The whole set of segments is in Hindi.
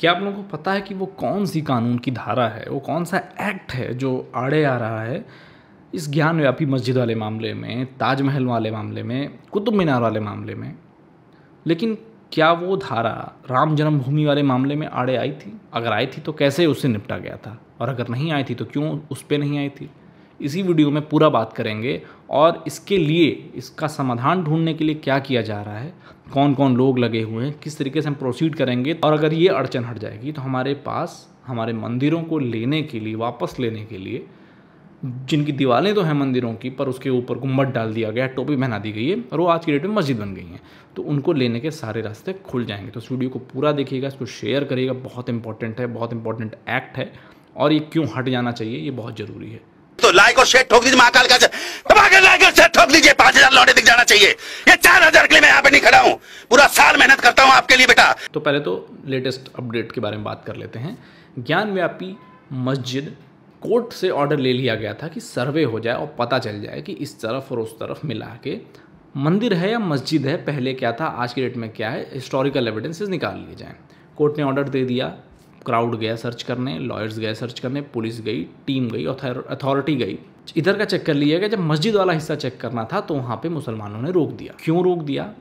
क्या आप लोगों को पता है कि वो कौन सी कानून की धारा है वो कौन सा एक्ट है जो आड़े आ रहा है इस ज्ञान व्यापी मस्जिद वाले मामले में ताजमहल वाले मामले में कुतुब मीनार वाले मामले में लेकिन क्या वो धारा राम जन्मभूमि वाले मामले में आड़े आई थी अगर आई थी तो कैसे उससे निपटा गया था और अगर नहीं आई थी तो क्यों उस पर नहीं आई थी इसी वीडियो में पूरा बात करेंगे और इसके लिए इसका समाधान ढूंढने के लिए क्या किया जा रहा है कौन कौन लोग लगे हुए हैं किस तरीके से हम प्रोसीड करेंगे और अगर ये अड़चन हट जाएगी तो हमारे पास हमारे मंदिरों को लेने के लिए वापस लेने के लिए जिनकी दीवारें तो हैं मंदिरों की पर उसके ऊपर गुम्बट डाल दिया गया टोपी पहना दी गई है और वो आज की डेट में मस्जिद बन गई हैं तो उनको लेने के सारे रास्ते खुल जाएंगे तो इस वीडियो को पूरा देखिएगा इसको शेयर करिएगा बहुत इंपॉर्टेंट है बहुत इंपॉर्टेंट एक्ट है और ये क्यों हट जाना चाहिए ये बहुत ज़रूरी है लाइक और शेयर ठोक दीजिए महाकाल का दबाकर लाइक और शेयर ठोक दीजिए पांच हजार लौटे दिख जाना चाहिए ये चार हजार के लिए मैं यहाँ पे नहीं खड़ा हूँ पूरा साल मेहनत करता हूँ आपके लिए बेटा तो पहले तो लेटेस्ट अपडेट के बारे में बात कर लेते हैं ज्ञान व्यापी मस्जिद कोर्ट से ऑर्डर ले लिया गया था कि सर्वे हो जाए और पता चल जाए कि इस तरफ और उस तरफ मिला के मंदिर है या मस्जिद है पहले क्या था आज के डेट में क्या है हिस्टोरिकल एविडेंसेस निकाल लिए जाएं कोर्ट ने ऑर्डर दे दिया क्राउड गया सर्च करने लॉयर्स गए सर्च करने पुलिस गई टीम गई अथॉरिटी गई इधर का चेक कर लिया गया जब मस्जिद वाला हिस्सा चेक करना था तो वहाँ पे मुसलमानों ने रोक दिया क्यों रोक दिया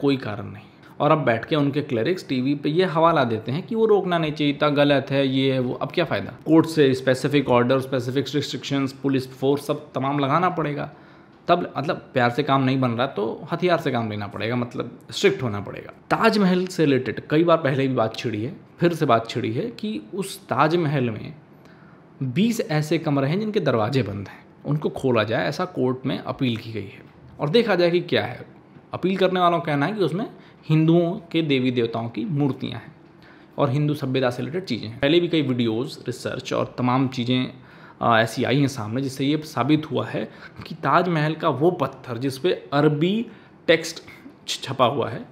कोई कारण नहीं और अब बैठ के उनके क्लरिक्स टीवी पे ये हवाला देते हैं कि वो रोकना नहीं चाहिए था गलत है ये है वो अब क्या फ़ायदा कोर्ट से specific order specific restrictions police force सब तमाम लगाना पड़ेगा तब मतलब प्यार से काम नहीं बन रहा तो हथियार से काम लेना पड़ेगा मतलब स्ट्रिक्ट होना पड़ेगा ताजमहल से रिलेटेड कई बार पहले भी बात छिड़ी है फिर से बात छिड़ी है कि उस ताजमहल में बीस ऐसे कमरे हैं जिनके दरवाजे बंद हैं उनको खोला जाए ऐसा कोर्ट में अपील की गई है और देखा जाए कि क्या है अपील करने वालों का कहना है कि उसमें हिंदुओं के देवी देवताओं की मूर्तियाँ हैं और हिंदू सभ्यता से रिलेटेड चीज़ें हैं पहले भी कई वीडियोस रिसर्च और तमाम चीज़ें ऐसी आई हैं सामने जिससे ये साबित हुआ है कि ताजमहल का वो पत्थर जिस पर अरबी टेक्स्ट छपा हुआ है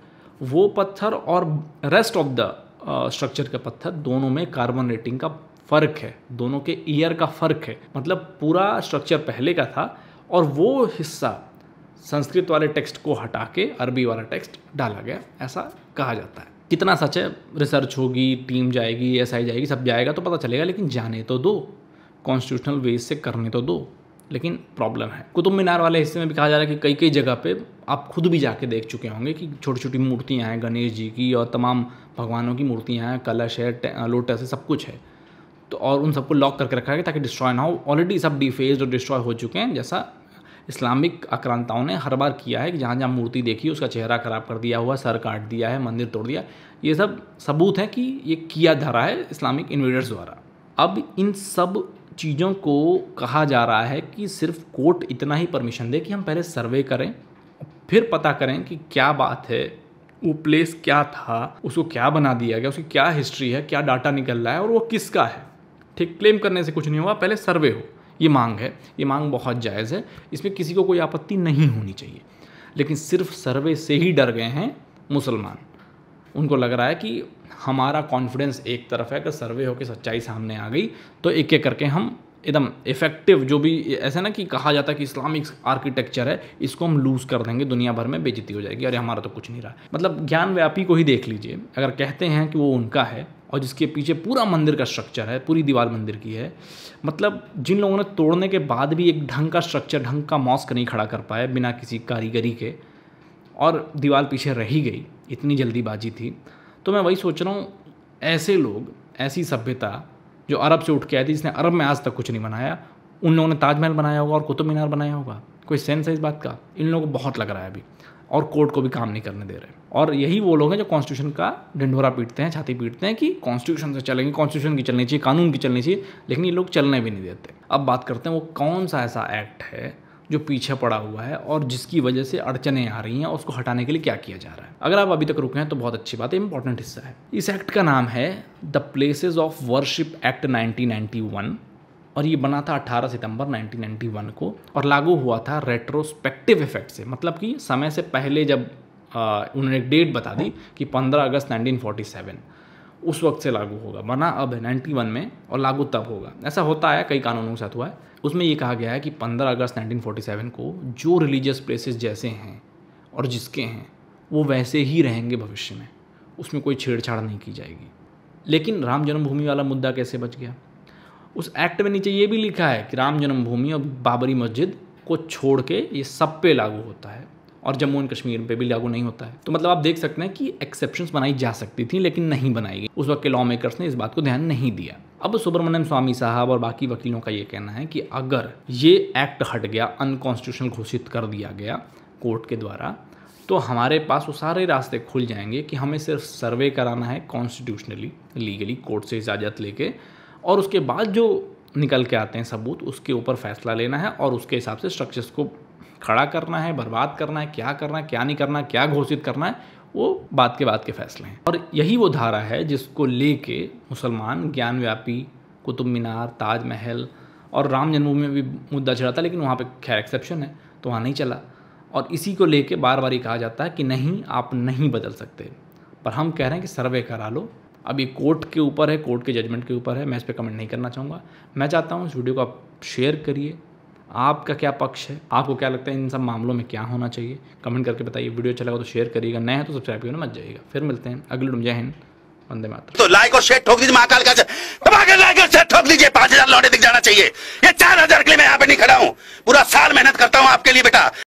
वो पत्थर और रेस्ट ऑफ द स्ट्रक्चर का पत्थर दोनों में कार्बन रेटिंग का फ़र्क है दोनों के ईयर का फ़र्क है मतलब पूरा स्ट्रक्चर पहले का था और वो हिस्सा संस्कृत वाले टेक्स्ट को हटा के अरबी वाला टेक्स्ट डाला गया ऐसा कहा जाता है कितना सच है रिसर्च होगी टीम जाएगी एस आई जाएगी सब जाएगा तो पता चलेगा लेकिन जाने तो दो कॉन्स्टिट्यूशनल वेज से करने तो दो लेकिन प्रॉब्लम है कुतुब मीनार वाले हिस्से में भी कहा जा रहा है कि कई कई जगह पे आप खुद भी जाके देख चुके होंगे कि छोटी छोटी मूर्तियाँ हैं गणेश जी की और तमाम भगवानों की मूर्तियाँ हैं कलश है लोटस है सब कुछ है तो और उन सबको लॉक करके रखा गया ताकि डिस्ट्रॉय ना हो ऑलरेडी सब डिफेज और डिस्ट्रॉय हो चुके हैं जैसा इस्लामिक आक्रांताओं ने हर बार किया है कि जहाँ जहाँ मूर्ति देखी उसका चेहरा खराब कर दिया हुआ सर काट दिया है मंदिर तोड़ दिया ये सब सबूत है कि ये किया धरा है इस्लामिक इन्वेडर्स द्वारा अब इन सब चीज़ों को कहा जा रहा है कि सिर्फ कोर्ट इतना ही परमिशन दे कि हम पहले सर्वे करें फिर पता करें कि क्या बात है वो प्लेस क्या था उसको क्या बना दिया गया उसकी क्या हिस्ट्री है क्या डाटा निकल रहा है और वो किसका है ठीक क्लेम करने से कुछ नहीं हुआ पहले सर्वे हो ये मांग है ये मांग बहुत जायज़ है इसमें किसी को कोई आपत्ति नहीं होनी चाहिए लेकिन सिर्फ सर्वे से ही डर गए हैं मुसलमान उनको लग रहा है कि हमारा कॉन्फिडेंस एक तरफ है अगर सर्वे होकर सच्चाई सामने आ गई तो एक एक करके हम एकदम इफेक्टिव जो भी ऐसा ना कि कहा जाता है कि इस्लामिक आर्किटेक्चर है इसको हम लूज़ कर देंगे दुनिया भर में बेजती हो जाएगी अरे हमारा तो कुछ नहीं रहा मतलब ज्ञान व्यापी को ही देख लीजिए अगर कहते हैं कि वो उनका है और जिसके पीछे पूरा मंदिर का स्ट्रक्चर है पूरी दीवार मंदिर की है मतलब जिन लोगों ने तोड़ने के बाद भी एक ढंग का स्ट्रक्चर ढंग का मॉस्क नहीं खड़ा कर पाए बिना किसी कारीगरी के और दीवार पीछे रह ही गई इतनी जल्दीबाजी थी तो मैं वही सोच रहा हूँ ऐसे लोग ऐसी सभ्यता जो अरब से उठ के आई थी जिसने अरब में आज तक कुछ नहीं बनाया उन लोगों ने ताजमहल बनाया होगा और कुतुब मीनार बनाया होगा कोई सेंस है इस बात का इन लोगों को बहुत लग रहा है अभी और कोर्ट को भी काम नहीं करने दे रहे और यही वो लोग हैं जो कॉन्स्टिट्यूशन का ढिंढोरा पीटते हैं छाती पीटते हैं कि कॉन्स्टिट्यूशन से चलेंगे कॉन्स्टिट्यूशन की चलनी चाहिए कानून की चलनी चाहिए लेकिन ये लोग चलने भी नहीं देते अब बात करते हैं वो कौन सा ऐसा एक्ट है जो पीछे पड़ा हुआ है और जिसकी वजह से अड़चने आ रही हैं उसको हटाने के लिए क्या किया जा रहा है अगर आप अभी तक रुके हैं तो बहुत अच्छी बात है इंपॉर्टेंट हिस्सा है इस एक्ट का नाम है the places of worship act nineteen और ये बना था 18 सितंबर 1991 को और लागू हुआ था रेट्रोस्पेक्टिव इफेक्ट से मतलब कि समय से पहले जब उन्होंने उन्होंने डेट बता दी कि 15 अगस्त 1947 उस वक्त से लागू होगा वरना अब है नाइन्टी वन में और लागू तब होगा ऐसा होता है कई कानूनों के साथ हुआ है उसमें ये कहा गया है कि पंद्रह अगस्त नाइनटीन फोर्टी सेवन को जो रिलीजियस प्लेसेस जैसे हैं और जिसके हैं वो वैसे ही रहेंगे भविष्य में उसमें कोई छेड़छाड़ नहीं की जाएगी लेकिन राम जन्मभूमि वाला मुद्दा कैसे बच गया उस एक्ट में नीचे ये भी लिखा है कि राम जन्मभूमि और बाबरी मस्जिद को छोड़ के ये सब पे लागू होता है और जम्मू एंड कश्मीर पे भी लागू नहीं होता है तो मतलब आप देख सकते हैं कि एक्सेप्शन बनाई जा सकती थी लेकिन नहीं बनाई गई उस वक्त के लॉ मेकर्स ने इस बात को ध्यान नहीं दिया अब सुब्रमण्यम स्वामी साहब और बाकी वकीलों का ये कहना है कि अगर ये एक्ट हट गया अनकॉन्स्टिट्यूशनल घोषित कर दिया गया कोर्ट के द्वारा तो हमारे पास वो सारे रास्ते खुल जाएंगे कि हमें सिर्फ सर्वे कराना है कॉन्स्टिट्यूशनली लीगली कोर्ट से इजाज़त लेके और उसके बाद जो निकल के आते हैं सबूत उसके ऊपर फैसला लेना है और उसके हिसाब से स्ट्रक्चर्स को खड़ा करना है बर्बाद करना है क्या करना है क्या नहीं करना क्या घोषित करना है वो बात के बाद के फैसले हैं और यही वो धारा है जिसको लेके मुसलमान ज्ञानव्यापी कुतुब मीनार ताजमहल और राम जन्मभूमि में भी मुद्दा चढ़ा था लेकिन वहाँ पे खैर एक्सेप्शन है तो वहाँ नहीं चला और इसी को लेके बार बार ही कहा जाता है कि नहीं आप नहीं बदल सकते पर हम कह रहे हैं कि सर्वे करा लो अब ये कोर्ट के ऊपर है कोर्ट के जजमेंट के ऊपर है मैं इस पर कमेंट नहीं करना चाहूँगा मैं चाहता हूँ इस वीडियो को आप शेयर करिए आपका क्या पक्ष है आपको क्या लगता है इन सब मामलों में क्या होना चाहिए कमेंट करके बताइए वीडियो अच्छा लगा तो शेयर करिएगा नया है तो सब्सक्राइब करना मत जाइएगा फिर मिलते हैं अगले डुम जय हिंद वंदे मातरम तो लाइक और शेयर ठोक दीजिए महाकाल का लाइक और शेयर ठोक दीजिए पांच हजार लौटे दिख जाना चाहिए ये चार हजार के लिए मैं यहाँ पे नहीं खड़ा हूँ पूरा साल मेहनत करता हूँ आपके लिए बेटा